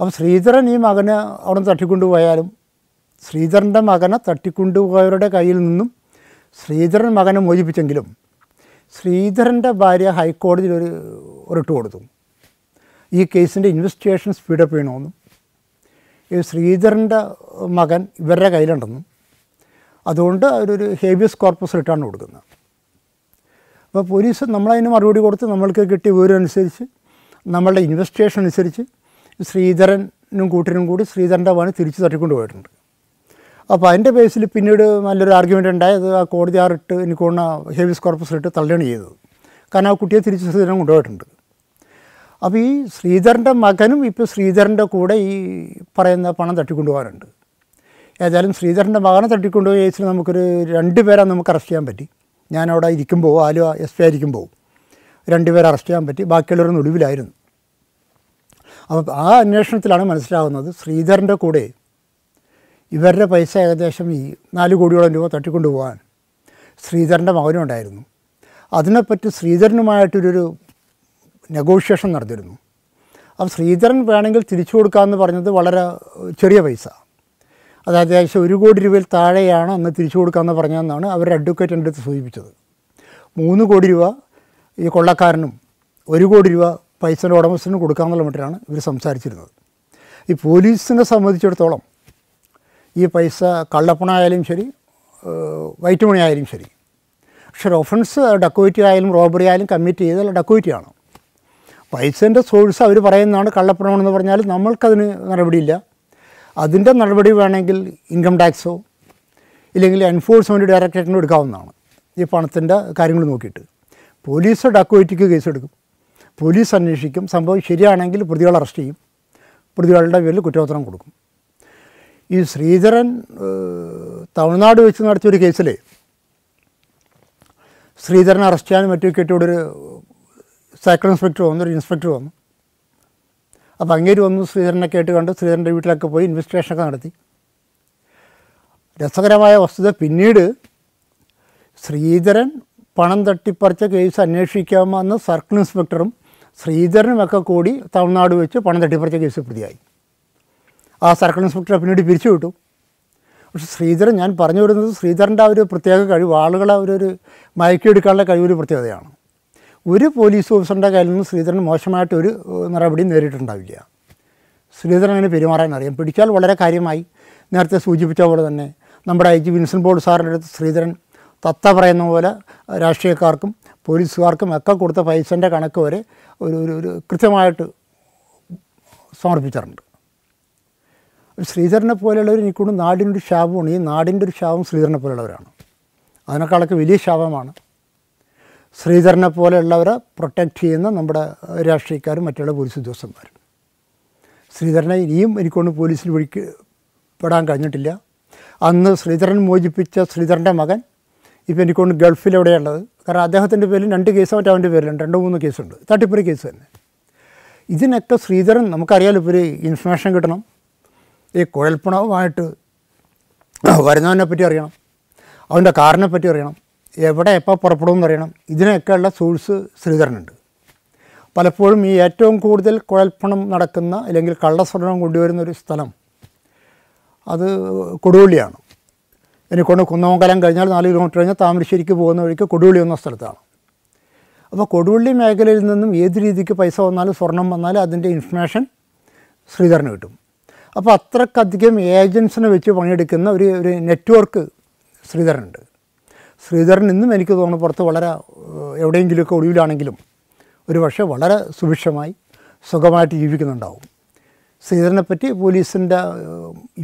അപ്പം ശ്രീധരൻ ഈ മകനെ അവിടെ തട്ടിക്കൊണ്ടുപോയാലും ശ്രീധരൻ്റെ മകനെ തട്ടിക്കൊണ്ടുപോയവരുടെ കയ്യിൽ നിന്നും ശ്രീധരൻ മകനെ മോചിപ്പിച്ചെങ്കിലും ശ്രീധരൻ്റെ ഭാര്യ ഹൈക്കോടതിയിൽ ഒരു റിട്ട് കൊടുത്തു ഈ കേസിൻ്റെ ഇൻവെസ്റ്റിഗേഷൻ സ്പീഡപ്പ് ചെയ്യണമെന്നും ഈ ശ്രീധരൻ്റെ മകൻ ഇവരുടെ കയ്യിലുണ്ടെന്നും അതുകൊണ്ട് അവരൊരു ഹേബിയസ് കോർപ്പസ് റിട്ടാണ് കൊടുക്കുന്നത് അപ്പോൾ പോലീസ് നമ്മളതിന് മറുപടി കൊടുത്ത് നമ്മൾക്ക് കിട്ടിയ വിവരം അനുസരിച്ച് നമ്മളുടെ ഇൻവെസ്റ്റിഗേഷൻ അനുസരിച്ച് ശ്രീധരനും കൂട്ടരും കൂടി ശ്രീധരൻ്റെ വാണി തിരിച്ചു തട്ടിക്കൊണ്ട് പോയിട്ടുണ്ട് അപ്പോൾ അതിൻ്റെ ബേസിൽ പിന്നീട് നല്ലൊരു ആർഗ്യുമെൻ്റ് ഉണ്ടായത് ആ കോടതി ആറിട്ട് എനിക്കോണ ഹേവിയസ് കോർപ്പസിലിട്ട് തള്ളിയാണ് ചെയ്തത് കാരണം ആ കുട്ടിയെ തിരിച്ച് ശ്രീധരൻ കൊണ്ടുപോയിട്ടുണ്ട് അപ്പോൾ ഈ ശ്രീധരൻ്റെ മകനും ഇപ്പോൾ ശ്രീധരൻ്റെ കൂടെ ഈ പറയുന്ന പണം പോകാനുണ്ട് ഏതായാലും ശ്രീധരൻ്റെ മകനെ പോയി ചോദിച്ചാൽ നമുക്കൊരു രണ്ട് പേരെ നമുക്ക് അറസ്റ്റ് ചെയ്യാൻ പറ്റി ഞാനവിടെ ഇരിക്കുമ്പോൾ ആലുവ എസ് പി ആയിരിക്കുമ്പോൾ രണ്ടുപേരെ അറസ്റ്റ് ചെയ്യാൻ പറ്റി ബാക്കിയുള്ളവരൊന്നും ഒടുവിലായിരുന്നു അപ്പം ആ അന്വേഷണത്തിലാണ് മനസ്സിലാകുന്നത് ശ്രീധരൻ്റെ കൂടെ ഇവരുടെ പൈസ ഏകദേശം ഈ നാല് കോടിയോളം രൂപ തട്ടിക്കൊണ്ടു പോകാൻ ശ്രീധരൻ്റെ മകനും ഉണ്ടായിരുന്നു അതിനെപ്പറ്റി ശ്രീധരനുമായിട്ടൊരു നെഗോഷിയേഷൻ നടത്തിയിരുന്നു അപ്പോൾ ശ്രീധരൻ വേണമെങ്കിൽ തിരിച്ചു കൊടുക്കാമെന്ന് പറഞ്ഞത് വളരെ ചെറിയ പൈസ അത് ഏകദേശം ഒരു കോടി രൂപയിൽ താഴെയാണ് അന്ന് തിരിച്ചു കൊടുക്കാമെന്ന് പറഞ്ഞതെന്നാണ് അവരുടെ അഡ്വക്കേറ്റ് എൻ്റെ അടുത്ത് സൂചിപ്പിച്ചത് മൂന്ന് കോടി രൂപ ഈ കൊള്ളക്കാരനും ഒരു കോടി രൂപ പൈസയുടെ ഉടമസ്ഥന് കൊടുക്കാമെന്നുള്ള മട്ടിലാണ് ഇവർ സംസാരിച്ചിരുന്നത് ഈ പോലീസിനെ സംബന്ധിച്ചിടത്തോളം ഈ പൈസ കള്ളപ്പണായാലും ശരി വൈറ്റ് മണി ആയാലും ശരി പക്ഷേ ഒഫൻസ് ഡക്കോയിറ്റി ആയാലും റോബറി ആയാലും കമ്മിറ്റ് ഡക്കോയിറ്റി ആണ് പൈസേൻ്റെ സോഴ്സ് അവർ പറയുന്നതാണ് കള്ളപ്പണമെന്ന് പറഞ്ഞാൽ നമ്മൾക്കതിന് നടപടിയില്ല അതിൻ്റെ നടപടി വേണമെങ്കിൽ ഇൻകം ടാക്സോ ഇല്ലെങ്കിൽ എൻഫോഴ്സ്മെൻറ്റ് ഡയറക്ടറേറ്റിനോ എടുക്കാവുന്നതാണ് ഈ പണത്തിൻ്റെ കാര്യങ്ങൾ നോക്കിയിട്ട് പോലീസ് ഡക്കോയിറ്റിക്ക് കേസെടുക്കും പോലീസ് അന്വേഷിക്കും സംഭവം ശരിയാണെങ്കിൽ പ്രതികൾ അറസ്റ്റ് ചെയ്യും പ്രതികളുടെ പേരിൽ കുറ്റപത്രം കൊടുക്കും ഈ ശ്രീധരൻ തമിഴ്നാട് വെച്ച് നടത്തിയൊരു കേസിൽ ശ്രീധരൻ അറസ്റ്റ് ചെയ്യാൻ മറ്റു കേട്ടോടെ ഒരു സൈക്കിൾ ഇൻസ്പെക്ടർ വന്നു ഒരു ഇൻസ്പെക്ടർ വന്നു അപ്പോൾ അങ്ങേര് വന്നു ശ്രീധരനെ കേട്ട് കണ്ട് ശ്രീധരൻ്റെ വീട്ടിലൊക്കെ പോയി ഇൻവെസ്റ്റിഗേഷനൊക്കെ നടത്തി രസകരമായ വസ്തുത പിന്നീട് ശ്രീധരൻ പണം തട്ടിപ്പറിച്ച കേസ് അന്വേഷിക്കാമെന്ന് സർക്കിൾ ഇൻസ്പെക്ടറും ശ്രീധരനുമൊക്കെ കൂടി തമിഴ്നാട് വെച്ച് പണം തട്ടിപ്പറിച്ച കേസ് പ്രതിയായി ആ സർക്കിൾ ഇൻസ്പെക്ടറെ പിന്നീട് പിരിച്ചു വിട്ടു പക്ഷെ ശ്രീധരൻ ഞാൻ പറഞ്ഞു വരുന്നത് ശ്രീധരൻ്റെ ആ ഒരു പ്രത്യേക കഴിവ് ആളുകളെ ഒരു മയക്കിയെടുക്കാനുള്ള കഴിവൊരു പ്രത്യേകതയാണ് ഒരു പോലീസ് ഓഫീസറിൻ്റെ കയ്യിൽ നിന്ന് ശ്രീധരൻ മോശമായിട്ട് ഒരു നടപടിയും നേരിട്ടുണ്ടാവില്ല ശ്രീധരൻ അങ്ങനെ പെരുമാറാൻ അറിയാം പിടിച്ചാൽ വളരെ കാര്യമായി നേരത്തെ സൂചിപ്പിച്ച പോലെ തന്നെ നമ്മുടെ ഐ ജി വിൻസൻ ബോൾ സാറിൻ്റെ അടുത്ത് ശ്രീധരൻ തത്ത പറയുന്ന പോലെ രാഷ്ട്രീയക്കാർക്കും പോലീസുകാർക്കും ഒക്കെ കൊടുത്ത പൈസൻ്റെ കണക്ക് വരെ ഒരു ഒരു ഒരു കൃത്യമായിട്ട് സമർപ്പിച്ചിട്ടുണ്ട് ശ്രീധരനെ പോലെയുള്ളവർ എനിക്കൊണ്ട് ഒരു ശാപമാണ് ഈ നാടിൻ്റെ ഒരു ശാപം ശ്രീധരനെ പോലെയുള്ളവരാണ് അതിനേക്കാളൊക്കെ വലിയ ശാപമാണ് ശ്രീധരനെ പോലെയുള്ളവരെ പ്രൊട്ടക്റ്റ് ചെയ്യുന്ന നമ്മുടെ രാഷ്ട്രീയക്കാരും മറ്റുള്ള പോലീസ് ഉദ്യോഗസ്ഥന്മാരും ശ്രീധരനെ ഇനിയും എനിക്കൊണ്ട് പോലീസിൽ വിളിക്ക് പെടാൻ കഴിഞ്ഞിട്ടില്ല അന്ന് ശ്രീധരൻ മോചിപ്പിച്ച ശ്രീധരൻ്റെ മകൻ ഇപ്പോൾ എനിക്കൊണ്ട് ഗൾഫിലെവിടെയുള്ളത് കാരണം അദ്ദേഹത്തിൻ്റെ പേരിൽ രണ്ട് കേസ് മറ്റേ അവൻ്റെ പേരിലുണ്ട് രണ്ട് മൂന്ന് കേസുണ്ട് തട്ടിപ്പറി കേസ് തന്നെ ഇതിനൊക്കെ ശ്രീധരൻ നമുക്കറിയാലോ ഇപ്പോൾ ഇൻഫർമേഷൻ കിട്ടണം ഈ കുഴൽപ്പണവുമായിട്ട് വരുന്നവനെ പറ്റി അറിയണം അവൻ്റെ കാറിനെ പറ്റി അറിയണം എവിടെ എപ്പോൾ പുറപ്പെടുമെന്ന് അറിയണം ഇതിനൊക്കെയുള്ള സോഴ്സ് ശ്രീധരനുണ്ട് പലപ്പോഴും ഈ ഏറ്റവും കൂടുതൽ കുഴൽപ്പണം നടക്കുന്ന അല്ലെങ്കിൽ കള്ളസ്വർണം കൊണ്ടുവരുന്ന ഒരു സ്ഥലം അത് കൊടുവള്ളിയാണ് എനിക്കൊണ്ട് കുന്നമംഗലം കഴിഞ്ഞാൽ നാല് കിലോമീറ്റർ കഴിഞ്ഞാൽ താമരശ്ശേരിക്ക് പോകുന്ന വഴിക്ക് കൊടുവള്ളി എന്ന സ്ഥലത്താണ് അപ്പോൾ കൊടുവള്ളി മേഖലയിൽ നിന്നും ഏത് രീതിക്ക് പൈസ വന്നാലും സ്വർണം വന്നാലും അതിൻ്റെ ഇൻഫർമേഷൻ ശ്രീധരന് കിട്ടും അപ്പോൾ അത്രക്കധികം ഏജൻസിനെ വെച്ച് പണിയെടുക്കുന്ന ഒരു ഒരു നെറ്റ്വർക്ക് ശ്രീധരനുണ്ട് ശ്രീധരൻ ഇന്നും എനിക്ക് തോന്നുന്നു പുറത്ത് വളരെ എവിടെയെങ്കിലുമൊക്കെ ഒളിവിലാണെങ്കിലും ഒരു പക്ഷേ വളരെ സുഭിക്ഷമായി സുഖമായിട്ട് ജീവിക്കുന്നുണ്ടാവും ശ്രീധരനെപ്പറ്റി പോലീസിൻ്റെ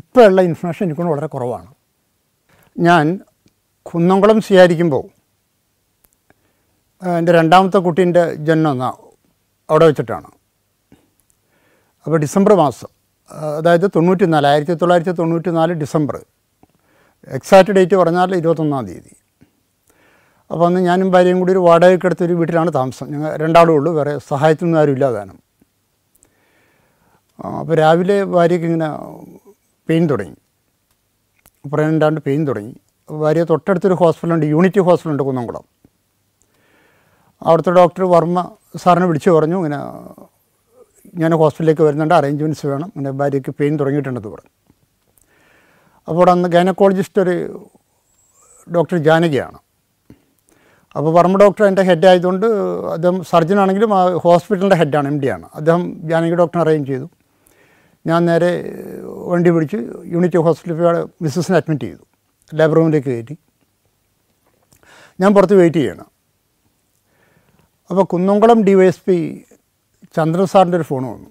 ഇപ്പോഴുള്ള ഇൻഫർമേഷൻ എനിക്കൊണ്ട് വളരെ കുറവാണ് ഞാൻ കുന്നംകുളം സിയായിരിക്കുമ്പോൾ എൻ്റെ രണ്ടാമത്തെ കുട്ടീൻ്റെ ജനനം അവിടെ വെച്ചിട്ടാണ് അപ്പോൾ ഡിസംബർ മാസം അതായത് തൊണ്ണൂറ്റി നാല് ആയിരത്തി തൊള്ളായിരത്തി തൊണ്ണൂറ്റി നാല് ഡിസംബർ എക്സാക്റ്റ് ഡേറ്റ് പറഞ്ഞാൽ ഇരുപത്തൊന്നാം തീയതി അപ്പോൾ അന്ന് ഞാനും ഭാര്യയും കൂടി ഒരു വാടകയ്ക്ക് എടുത്തൊരു വീട്ടിലാണ് താമസം ഞങ്ങൾ രണ്ടാളും ഉള്ളൂ വേറെ സഹായത്തിനൊന്നും ആരും ഇല്ലാതാനും അപ്പോൾ രാവിലെ ഭാര്യയ്ക്ക് ഇങ്ങനെ പെയിൻ തുടങ്ങി പ്രഗ്നൻ്റാണ്ട് പെയിൻ തുടങ്ങി ഭാര്യ തൊട്ടടുത്തൊരു ഹോസ്പിറ്റലുണ്ട് യൂണിറ്റി ഹോസ്പിറ്റലുണ്ട് കുന്നംകുളം അവിടുത്തെ ഡോക്ടർ വർമ്മ സാറിനെ വിളിച്ചു പറഞ്ഞു ഇങ്ങനെ ഞാൻ ഹോസ്പിറ്റലിലേക്ക് വരുന്നുണ്ട് അറേഞ്ച്മെൻറ്റ്സ് വേണം എൻ്റെ ഭാര്യയ്ക്ക് പെയിൻ തുടങ്ങിയിട്ടുണ്ടെന്ന് പറഞ്ഞു അപ്പോൾ അന്ന് ഗൈനക്കോളജിസ്റ്റ് ഒരു ഡോക്ടർ ജാനകിയാണ് അപ്പോൾ വർമ്മ ഡോക്ടർ എൻ്റെ ഹെഡ് ആയതുകൊണ്ട് അദ്ദേഹം ആണെങ്കിലും ആ ഹോസ്പിറ്റലിൻ്റെ ഹെഡാണ് എം ഡി ആണ് അദ്ദേഹം ജാനകി ഡോക്ടറിനെ അറേഞ്ച് ചെയ്തു ഞാൻ നേരെ വണ്ടി പിടിച്ച് യൂണിറ്റി ഹോസ്പിറ്റലിൽ മിസ്സസിനെ അഡ്മിറ്റ് ചെയ്തു ലേബർ റൂമിലേക്ക് കയറ്റി ഞാൻ പുറത്ത് വെയിറ്റ് ചെയ്യണം അപ്പോൾ Kunnamkulam D Y S P Chandran സാറിൻ്റെ ഒരു ഫോൺ വന്നു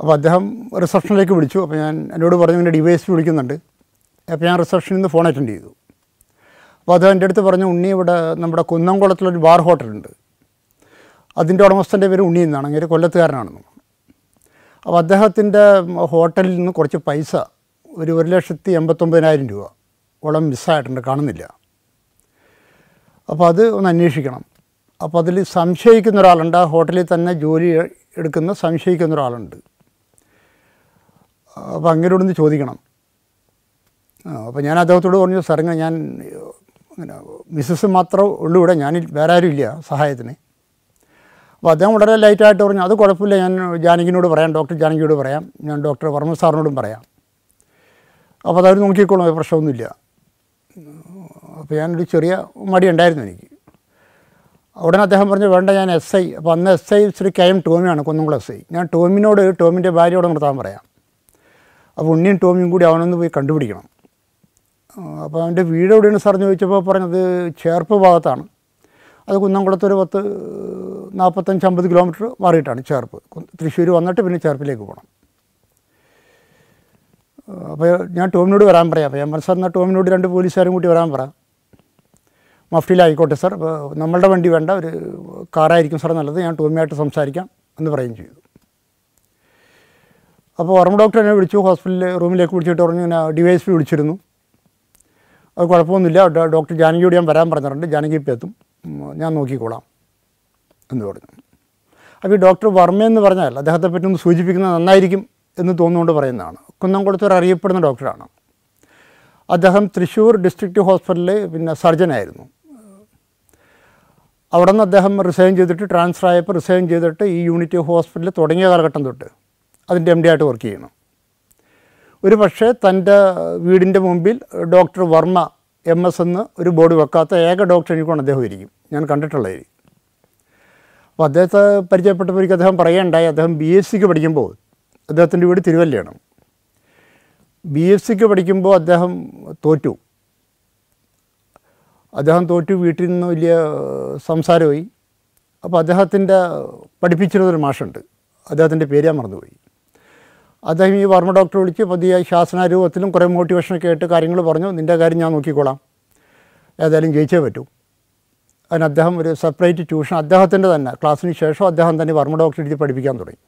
അപ്പോൾ അദ്ദേഹം റിസപ്ഷനിലേക്ക് വിളിച്ചു അപ്പോൾ ഞാൻ എന്നോട് പറഞ്ഞു ഇങ്ങനെ ഡി വൈ എസ് പി വിളിക്കുന്നുണ്ട് അപ്പോൾ ഞാൻ റിസപ്ഷനിൽ നിന്ന് ഫോൺ അറ്റൻഡ് ചെയ്തു അപ്പോൾ അദ്ദേഹം എൻ്റെ അടുത്ത് പറഞ്ഞു ഉണ്ണി ഇവിടെ നമ്മുടെ കുന്നംകുളത്തിലൊരു ബാർ ഹോട്ടലുണ്ട് അതിൻ്റെ ഉടമസ്ഥൻ്റെ പേര് ഉണ്ണി എന്നാണ് അങ്ങനെ കൊല്ലത്തുകാരനാണെന്ന് അപ്പോൾ അദ്ദേഹത്തിൻ്റെ ഹോട്ടലിൽ നിന്ന് കുറച്ച് പൈസ ഒരു ഒരു ലക്ഷത്തി എൺപത്തൊമ്പതിനായിരം രൂപ ഓളം മിസ്സായിട്ടുണ്ട് കാണുന്നില്ല അപ്പോൾ അത് ഒന്ന് അന്വേഷിക്കണം അപ്പോൾ അതിൽ സംശയിക്കുന്ന ഒരാളുണ്ട് ആ ഹോട്ടലിൽ തന്നെ ജോലി എടുക്കുന്ന സംശയിക്കുന്ന ഒരാളുണ്ട് അപ്പോൾ അങ്ങനോടൊന്ന് ചോദിക്കണം അപ്പോൾ ഞാൻ അദ്ദേഹത്തോട് പറഞ്ഞു സാറിങ്ങനെ ഞാൻ അങ്ങനെ മിസ്സസ് മാത്രമേ ഉള്ളൂ ഇവിടെ ഞാൻ വേറെ ആരും ഇല്ല സഹായത്തിന് അപ്പോൾ അദ്ദേഹം വളരെ ലൈറ്റായിട്ട് പറഞ്ഞു അത് കുഴപ്പമില്ല ഞാൻ ജാനകിനോട് പറയാം ഡോക്ടർ ജാനകിയോട് പറയാം ഞാൻ ഡോക്ടർ വർമ്മ സാറിനോടും പറയാം അപ്പോൾ അതവർ നോക്കിക്കോളും പ്രശ്നമൊന്നുമില്ല അപ്പോൾ ഞാനൊരു ചെറിയ മടി ഉണ്ടായിരുന്നു എനിക്ക് ഉടനെ അദ്ദേഹം പറഞ്ഞു വേണ്ട ഞാൻ എസ് ഐ അപ്പോൾ അന്ന് S I Shri K M ടോമിയാണ് കുന്നംകുളം എസ് ഐ ഞാൻ ടോമിനോട് ടോമിൻ്റെ ഭാര്യയോട് നടത്താൻ പറയാം അപ്പോൾ ഉണ്ണിയും ടോമിയും കൂടി അവനൊന്ന് പോയി കണ്ടുപിടിക്കണം അപ്പോൾ അവൻ്റെ വീട് എവിടെയാണ് സാറെന്ന് ചോദിച്ചപ്പോൾ പറഞ്ഞത് ചേർപ്പ് ഭാഗത്താണ് അത് കുന്നംകുളത്ത് ഒരു പത്ത് നാൽപ്പത്തഞ്ച് അമ്പത് കിലോമീറ്റർ മാറിയിട്ടാണ് ചേർപ്പ് തൃശ്ശൂർ വന്നിട്ട് പിന്നെ ചേർപ്പിലേക്ക് പോകണം അപ്പോൾ ഞാൻ ടോമിനോട് വരാൻ പറയാം അപ്പോൾ ഞാൻ എൽ സാറിന് ടോമിനോട് രണ്ട് പോലീസുകാരും കൂട്ടി വരാൻ പറ മഫ്റ്റിയിലായിക്കോട്ടെ സാർ അപ്പോൾ നമ്മളുടെ വണ്ടി വേണ്ട ഒരു കാറായിരിക്കും സാർ നല്ലത് ഞാൻ ടോമിയായിട്ട് സംസാരിക്കാം എന്ന് പറയുകയും ചെയ്തു അപ്പോൾ ഓർമ്മ ഡോക്ടർ എന്നെ വിളിച്ചു ഹോസ്പിറ്റലിൽ റൂമിലേക്ക് വിളിച്ചിട്ട് പറഞ്ഞു വൈ ഡിവൈസ് പി വിളിച്ചിരുന്നു അത് കുഴപ്പമൊന്നുമില്ല ഡോക്ടർ ജാനകിയോട് ഞാൻ വരാൻ പറഞ്ഞിട്ടുണ്ട് ജാനകി ഇപ്പം എത്തും ഞാൻ നോക്കിക്കോളാം എന്ന് പറഞ്ഞു അപ്പോൾ ഈ ഡോക്ടർ വർമ്മ എന്ന് പറഞ്ഞാൽ അദ്ദേഹത്തെ പറ്റി ഒന്ന് സൂചിപ്പിക്കുന്നത് നന്നായിരിക്കും എന്ന് തോന്നുകൊണ്ട് പറയുന്നതാണ് കുന്നംകുളത്തൂർ അറിയപ്പെടുന്ന ഡോക്ടറാണ് അദ്ദേഹം തൃശ്ശൂർ ഡിസ്ട്രിക്റ്റ് ഹോസ്പിറ്റലിലെ പിന്നെ സർജനായിരുന്നു അവിടെ നിന്ന് അദ്ദേഹം റിസൈൻ ചെയ്തിട്ട് ട്രാൻസ്ഫർ ആയപ്പോൾ റിസൈൻ ചെയ്തിട്ട് ഈ യൂണിറ്റി ഹോസ്പിറ്റലിൽ തുടങ്ങിയ കാലഘട്ടം തൊട്ട് അതിൻ്റെ എം ഡി ആയിട്ട് വർക്ക് ചെയ്യണം ഒരു പക്ഷേ തൻ്റെ വീടിൻ്റെ മുമ്പിൽ ഡോക്ടർ വർമ്മ എം എസ് എന്ന് ഒരു ബോർഡ് വെക്കാത്ത ഏക ഡോക്ടർ എനിക്കാണ് അദ്ദേഹം ഇരിക്കും ഞാൻ കണ്ടിട്ടുള്ളത് അപ്പോൾ അദ്ദേഹത്തെ പരിചയപ്പെട്ടപ്പോഴേക്കും അദ്ദേഹം പറയേണ്ടായി അദ്ദേഹം ബി എസ് സിക്ക് പഠിക്കുമ്പോൾ അദ്ദേഹത്തിൻ്റെ വീട് തിരുവല്ലയാണ് ബി എസ് സിക്ക് പഠിക്കുമ്പോൾ അദ്ദേഹം തോറ്റു അദ്ദേഹം തോറ്റു വീട്ടിൽ നിന്ന് വലിയ സംസാരമായി അപ്പോൾ അദ്ദേഹത്തിൻ്റെ പഠിപ്പിച്ചിരുന്നൊരു മാഷുണ്ട് അദ്ദേഹത്തിൻ്റെ പേര് ഞാൻ മറന്നുപോയി അദ്ദേഹം ഈ വർമ്മ ഡോക്ടറെ വിളിച്ച് പതിയ ശാസനാരൂപത്തിലും കുറേ മോട്ടിവേഷനൊക്കെ ആയിട്ട് കാര്യങ്ങൾ പറഞ്ഞു നിൻ്റെ കാര്യം ഞാൻ നോക്കിക്കോളാം ഏതായാലും ജയിച്ചേ പറ്റൂ അതിന് അദ്ദേഹം ഒരു സെപ്പറേറ്റ് ട്യൂഷൻ അദ്ദേഹത്തിൻ്റെ തന്നെ ക്ലാസ്സിന് ശേഷം അദ്ദേഹം തന്നെ വർമ്മ ഡോക്ടർ എടുത്ത് പഠിപ്പിക്കാൻ തുടങ്ങി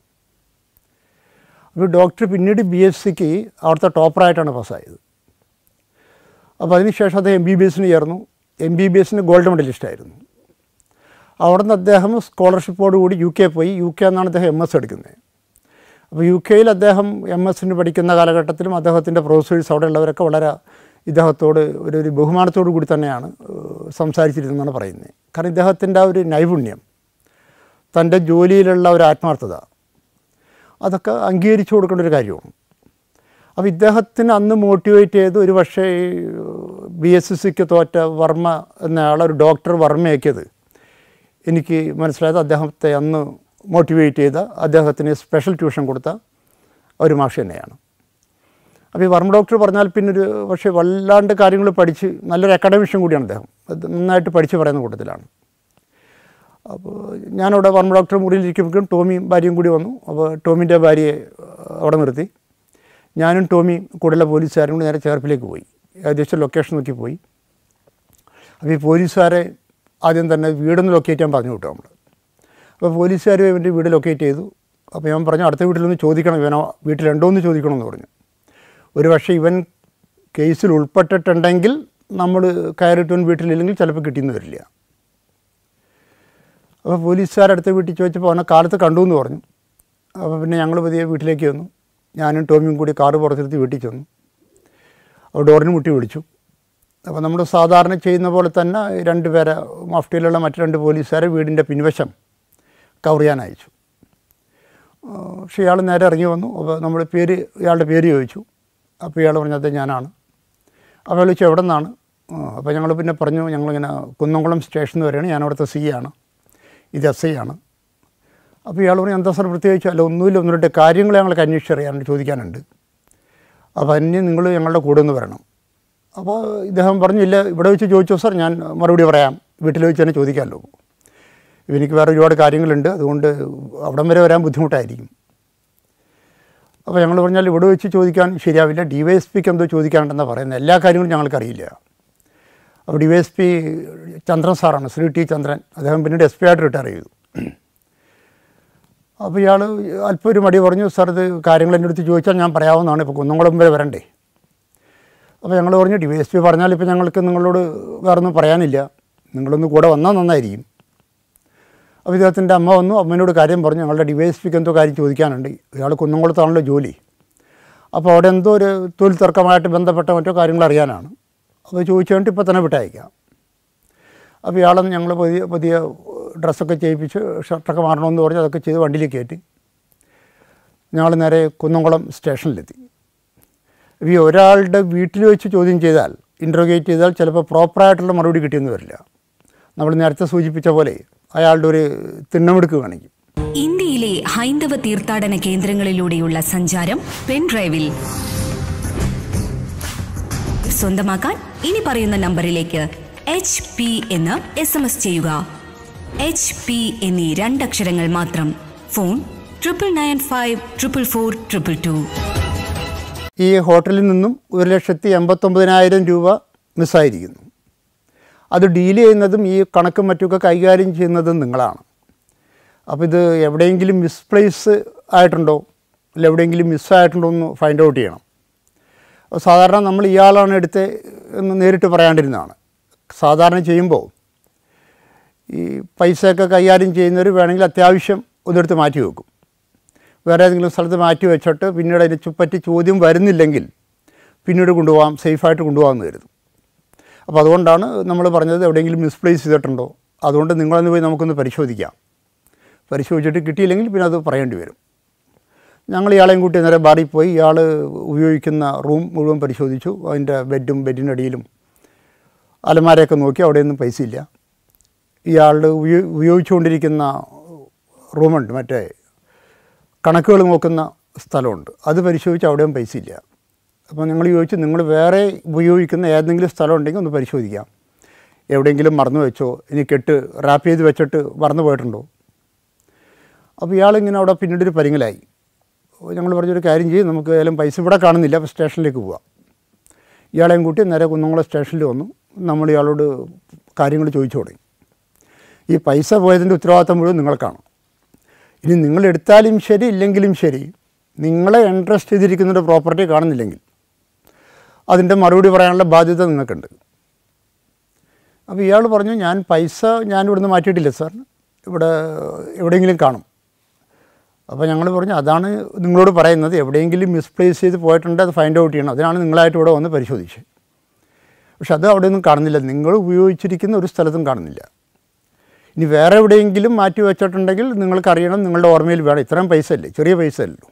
അപ്പോൾ ഡോക്ടർ പിന്നീട് ബി എസ് സിക്ക് അവിടുത്തെ ടോപ്പറായിട്ടാണ് പാസ്സായത് അപ്പോൾ അതിനുശേഷം അദ്ദേഹം എം ബി ബി എസിന് ചേർന്നു എം ബി ബി എസിന് ഗോൾഡ് മെഡലിസ്റ്റായിരുന്നു അവിടുന്ന് അദ്ദേഹം സ്കോളർഷിപ്പോടുകൂടി യു കെ പോയി യു കെ എന്നാണ് അദ്ദേഹം എം എസ് എടുക്കുന്നത് അപ്പോൾ യു കെയിൽ അദ്ദേഹം എം എസിന് പഠിക്കുന്ന കാലഘട്ടത്തിലും അദ്ദേഹത്തിൻ്റെ പ്രൊഫസേഴ്സ് അവിടെയുള്ളവരൊക്കെ വളരെ ഇദ്ദേഹത്തോട് ഒരു ഒരു ബഹുമാനത്തോടു കൂടി തന്നെയാണ് സംസാരിച്ചിരുന്നതെന്നാണ് പറയുന്നത് കാരണം ഇദ്ദേഹത്തിൻ്റെ ആ ഒരു നൈപുണ്യം തൻ്റെ ജോലിയിലുള്ള ഒരു ആത്മാർത്ഥത അതൊക്കെ അംഗീകരിച്ചു കൊടുക്കേണ്ട ഒരു കാര്യമാണ് അപ്പോൾ ഇദ്ദേഹത്തിന് അന്ന് മോട്ടിവേറ്റ് ചെയ്ത് ഒരു പക്ഷേ ബി എസ് എസ് സിക്ക് തോറ്റ വർമ്മ എന്നയാളൊരു ഡോക്ടർ വർമ്മയാക്കിയത് എനിക്ക് മനസ്സിലായത് അദ്ദേഹത്തെ അന്ന് മോട്ടിവേറ്റ് ചെയ്ത അദ്ദേഹത്തിന് സ്പെഷ്യൽ ട്യൂഷൻ കൊടുത്ത ഒരു മാഷി തന്നെയാണ് അപ്പോൾ ഈ വർമ്മ ഡോക്ടർ പറഞ്ഞാൽ പിന്നെ ഒരു പക്ഷേ വല്ലാണ്ട് കാര്യങ്ങൾ പഠിച്ച് നല്ലൊരു അക്കാഡമിഷ്യൻ കൂടിയാണ് അദ്ദേഹം നന്നായിട്ട് പഠിച്ച് പറയുന്ന കൂട്ടത്തിലാണ് അപ്പോൾ ഞാനവിടെ വർമ്മ ഡോക്ടർ മുറിയിലിരിക്കുമ്പോഴും ടോമിയും ഭാര്യയും കൂടി വന്നു അപ്പോൾ ടോമിൻ്റെ ഭാര്യയെ അവിടെ നിർത്തി ഞാനും ടോമിയും കൂടെയുള്ള പോലീസുകാരും കൂടി നേരെ ചേർപ്പിലേക്ക് പോയി ഏകദേശം ലൊക്കേഷൻ നോക്കി പോയി അപ്പോൾ ഈ പോലീസുകാരെ ആദ്യം തന്നെ വീടൊന്ന് ലൊക്കേറ്റ് ചെയ്യാൻ പറഞ്ഞു വിട്ടു നമ്മൾ അപ്പോൾ പോലീസുകാർ ഇവൻ്റെ വീട് ലൊക്കേറ്റ് ചെയ്തു അപ്പോൾ ഞാൻ പറഞ്ഞു അടുത്ത വീട്ടിൽ നിന്ന് ചോദിക്കണം ഇവനോ വീട്ടിലുണ്ടോ എന്ന് ചോദിക്കണമെന്ന് പറഞ്ഞു ഒരു പക്ഷേ ഇവൻ കേസിൽ ഉൾപ്പെട്ടിട്ടുണ്ടെങ്കിൽ നമ്മൾ കയറിട്ടവൻ വീട്ടിലില്ലെങ്കിൽ ചിലപ്പോൾ കിട്ടിയെന്ന് വരില്ല അപ്പോൾ പോലീസുകാരടുത്ത വീട്ടിൽ ചോദിച്ചപ്പോൾ അവനെ കാലത്ത് കണ്ടു എന്ന് പറഞ്ഞു അപ്പോൾ പിന്നെ ഞങ്ങൾ പതിയെ വീട്ടിലേക്ക് വന്നു ഞാനും ടോമിയും കൂടി കാറ് പുറത്തെടുത്ത് വീട്ടിൽ ചെന്നു അപ്പോൾ ഡോറിന് മുട്ടി വിളിച്ചു അപ്പോൾ നമ്മൾ സാധാരണ ചെയ്യുന്ന പോലെ തന്നെ രണ്ട് പേരെ മഫ്റ്റിയിലുള്ള മറ്റു രണ്ട് പോലീസുകാരെ വീടിൻ്റെ പിൻവശം കവർ ചെയ്യാൻ അയച്ചു പക്ഷേ ഇയാൾ നേരെ ഇറങ്ങി വന്നു അപ്പോൾ നമ്മൾ പേര് ഇയാളുടെ പേര് ചോദിച്ചു അപ്പോൾ ഇയാൾ പറഞ്ഞത് ഞാനാണ് അപ്പോൾ വിളിച്ചു എവിടെ നിന്നാണ് അപ്പോൾ ഞങ്ങൾ പിന്നെ പറഞ്ഞു ഞങ്ങളിങ്ങനെ കുന്നംകുളം സ്റ്റേഷൻ വരെയാണ് ഞാൻ അവിടുത്തെ സി ആണ് ഇത് എസ് ഐ ആണ് അപ്പോൾ ഇയാൾ പറഞ്ഞു എന്താ സാർ പ്രത്യേകിച്ച് അല്ല ഒന്നുമില്ല ഒന്നും രണ്ട് കാര്യങ്ങൾ ഞങ്ങൾക്ക് അന്വേഷിച്ചറിയാനുണ്ട് ചോദിക്കാനുണ്ട് അപ്പോൾ അന്യം നിങ്ങൾ ഞങ്ങളുടെ കൂടെ ഒന്ന് വരണം അപ്പോൾ ഇദ്ദേഹം പറഞ്ഞില്ല ഇവിടെ വെച്ച് ചോദിച്ചോ സാർ ഞാൻ മറുപടി പറയാം വീട്ടിൽ വെച്ച് തന്നെ ചോദിക്കാമല്ലോ എനിക്ക് വേറെ ഒരുപാട് കാര്യങ്ങളുണ്ട് അതുകൊണ്ട് അവിടം വരെ വരാൻ ബുദ്ധിമുട്ടായിരിക്കും അപ്പോൾ ഞങ്ങൾ പറഞ്ഞാൽ ഇവിടെ വെച്ച് ചോദിക്കാൻ ശരിയാവില്ല ഡി വൈ എസ് പിക്ക് എന്തോ ചോദിക്കാനുണ്ടെന്നാണ് പറയുന്നത് എല്ലാ കാര്യങ്ങളും ഞങ്ങൾക്കറിയില്ല അപ്പോൾ D Y S P Chandran സാറാണ് ശ്രീ ടി ചന്ദ്രൻ അദ്ദേഹം പിന്നീട് എസ് പി ആയിട്ട് റിട്ടയർ ചെയ്തു അപ്പോൾ ഇയാൾ അല്പം ഒരു മടി പറഞ്ഞു സാർ ഇത് കാര്യങ്ങൾ എൻ്റെ അടുത്ത് ചോദിച്ചാൽ ഞാൻ പറയാവുന്നതാണ് ഇപ്പോൾ കുന്നംകുളം വരെ വരണ്ടേ അപ്പോൾ ഞങ്ങൾ പറഞ്ഞു ഡി വൈ എസ് പി പറഞ്ഞാൽ ഇപ്പോൾ ഞങ്ങൾക്ക് നിങ്ങളോട് വേറൊന്നും പറയാനില്ല നിങ്ങളൊന്ന് കൂടെ വന്നാൽ നന്നായിരിക്കും അപ്പോൾ ഇദ്ദേഹത്തിൻ്റെ അമ്മ വന്നു അമ്മേനോട് കാര്യം പറഞ്ഞു ഞങ്ങളുടെ ഡിവൈഎസ്പിക്ക് എന്തോ കാര്യം ചോദിക്കാനുണ്ട് ഇയാൾ കുന്നംകുളത്താണല്ലോ ജോലി അപ്പോൾ അവിടെ എന്തോ ഒരു തൊഴിൽ തർക്കമായിട്ട് ബന്ധപ്പെട്ട മറ്റോ കാര്യങ്ങൾ അറിയാനാണ് അപ്പോൾ ചോദിച്ചുകൊണ്ട് ഇപ്പോൾ തന്നെ വിട്ടയക്കാം അപ്പോൾ ഇയാളെന്ന് ഞങ്ങൾ പുതിയ പുതിയ ഡ്രസ്സൊക്കെ ചെയ്യിപ്പിച്ച് ഷർട്ടൊക്കെ മാറണമെന്ന് പറഞ്ഞ് അതൊക്കെ ചെയ്ത് വണ്ടിയിൽ കയറ്റി ഞങ്ങൾ നേരെ കുന്നംകുളം സ്റ്റേഷനിലെത്തി ഈ ഒരാളുടെ വീട്ടിൽ വെച്ച് ചോദ്യം ചെയ്താൽ ഇൻട്രോഗേറ്റ് ചെയ്താൽ ചിലപ്പോൾ പ്രോപ്പറായിട്ടുള്ള മറുപടി കിട്ടിയെന്ന് വരില്ല നമ്മൾ നേരത്തെ സൂചിപ്പിച്ച പോലെ അയാളുടെ ഒരു തിണ്ണമെടുക്ക് കാണിക്കും ഇന്ത്യയിലെ ഹൈന്ദവ തീർത്ഥാടന കേന്ദ്രങ്ങളിലൂടെയുള്ള സഞ്ചാരം പെൻഡ്രൈവിൽ സ്വന്തമാക്കാൻ ഇനി പറയുന്ന നമ്പറിലേക്ക് എച്ച് പി എന്ന് എസ് എം എസ് ചെയ്യുക എച്ച് പി എന്നീ രണ്ടക്ഷരങ്ങൾ മാത്രം phone triple nine five triple four triple two ഈ ഹോട്ടലിൽ നിന്നും ഒരു ലക്ഷത്തി ഒമ്പതിനായിരം രൂപ മിസ്സായിരിക്കുന്നു അത് ഡീൽ ചെയ്യുന്നതും ഈ കണക്കും മറ്റുമൊക്കെ കൈകാര്യം ചെയ്യുന്നതും നിങ്ങളാണ് അപ്പോൾ ഇത് എവിടെയെങ്കിലും മിസ്പ്ലേസ് ആയിട്ടുണ്ടോ അല്ല എവിടെയെങ്കിലും മിസ്സായിട്ടുണ്ടോ എന്ന് ഫൈൻഡ് ഔട്ട് ചെയ്യണം സാധാരണ നമ്മൾ ഇയാളാണ് എടുത്ത് എന്ന് നേരിട്ട് പറയാണ്ടിരുന്നതാണ് സാധാരണ ചെയ്യുമ്പോൾ ഈ പൈസയൊക്കെ കൈകാര്യം ചെയ്യുന്നവർ വേണമെങ്കിൽ അത്യാവശ്യം ഒന്നെടുത്ത് മാറ്റി വെക്കും വേറെ ഏതെങ്കിലും സ്ഥലത്ത് മാറ്റി വെച്ചിട്ട് പിന്നീട് അതിനെ ചുപ്പറ്റി ചോദ്യം വരുന്നില്ലെങ്കിൽ പിന്നീട് കൊണ്ടുപോകാം സേഫായിട്ട് കൊണ്ടുപോകാമെന്ന് കരുതും അപ്പോൾ അതുകൊണ്ടാണ് നമ്മൾ പറഞ്ഞത് എവിടെയെങ്കിലും മിസ്പ്ലേസ് ചെയ്തിട്ടുണ്ടോ അതുകൊണ്ട് നിങ്ങളൊന്ന് പോയി നമുക്കൊന്ന് പരിശോധിക്കാം പരിശോധിച്ചിട്ട് കിട്ടിയില്ലെങ്കിൽ പിന്നെ അത് പറയേണ്ടി വരും ഞങ്ങൾ ഇയാളെയും കൂട്ടി നേരെ ബാറിൽ പോയി ഇയാൾ ഉപയോഗിക്കുന്ന റൂം മുഴുവൻ പരിശോധിച്ചു അതിൻ്റെ ബെഡും ബെഡിനടിയിലും അലമാരയൊക്കെ നോക്കി അവിടെയൊന്നും പൈസയില്ല ഇയാളുടെ ഉപയോഗിച്ചുകൊണ്ടിരിക്കുന്ന റൂമുണ്ട് മറ്റേ കണക്കുകൾ നോക്കുന്ന സ്ഥലമുണ്ട് അത് പരിശോധിച്ച് അവിടെയും പൈസയില്ല അപ്പോൾ ഞങ്ങൾ ചോദിച്ച് നിങ്ങൾ വേറെ ഉപയോഗിക്കുന്ന ഏതെങ്കിലും സ്ഥലം ഉണ്ടെങ്കിൽ ഒന്ന് പരിശോധിക്കാം എവിടെയെങ്കിലും മറന്നു വെച്ചോ ഇനി കെട്ട് റാപ്പ് ചെയ്ത് വെച്ചിട്ട് മറന്നു പോയിട്ടുണ്ടോ അപ്പോൾ ഇയാളിങ്ങനെ അവിടെ പിന്നീട് ഒരു പരിങ്ങലായി ഞങ്ങൾ പറഞ്ഞൊരു കാര്യം ചെയ്യും നമുക്ക് ഏതായാലും പൈസ ഇവിടെ കാണുന്നില്ല അപ്പോൾ സ്റ്റേഷനിലേക്ക് പോവാം ഇയാളെയും കൂട്ടി നേരെ കുന്നംകുളം സ്റ്റേഷനിൽ വന്നു നമ്മൾ ഇയാളോട് കാര്യങ്ങൾ ചോദിച്ചു തുടങ്ങി ഈ പൈസ പോയതിൻ്റെ ഉത്തരവാദിത്വം മുഴുവൻ നിങ്ങൾക്കാണ് ഇനി നിങ്ങളെടുത്താലും ശരി ഇല്ലെങ്കിലും ശരി നിങ്ങളെ ഇൻട്രസ്റ്റ് ചെയ്തിരിക്കുന്ന ഒരു പ്രോപ്പർട്ടി കാണുന്നില്ലെങ്കിൽ അതിൻ്റെ മറുപടി പറയാനുള്ള ബാധ്യത നിങ്ങൾക്കുണ്ട് അപ്പോൾ ഇയാൾ പറഞ്ഞു ഞാൻ പൈസ ഞാൻ നിന്ന് മാറ്റിയിട്ടില്ല സാർ ഇവിടെ എവിടെയെങ്കിലും കാണും അപ്പോൾ ഞങ്ങൾ പറഞ്ഞു അതാണ് നിങ്ങളോട് പറയുന്നത് എവിടെയെങ്കിലും മിസ്പ്ലേസ് ചെയ്ത് പോയിട്ടുണ്ട് അത് ഫൈൻഡ് ഔട്ട് ചെയ്യണം അതിനാണ് നിങ്ങളായിട്ട് ഇവിടെ വന്ന് പരിശോധിച്ച് പക്ഷെ അത് അവിടെയൊന്നും കാണുന്നില്ല നിങ്ങൾ ഉപയോഗിച്ചിരിക്കുന്ന ഒരു സ്ഥലത്തും കാണുന്നില്ല ഇനി വേറെ എവിടെയെങ്കിലും മാറ്റി വെച്ചിട്ടുണ്ടെങ്കിൽ നിങ്ങൾക്കറിയണം നിങ്ങളുടെ ഓർമ്മയിൽ വേണം ഇത്രയും പൈസ അല്ലേ ചെറിയ പൈസ അല്ലോ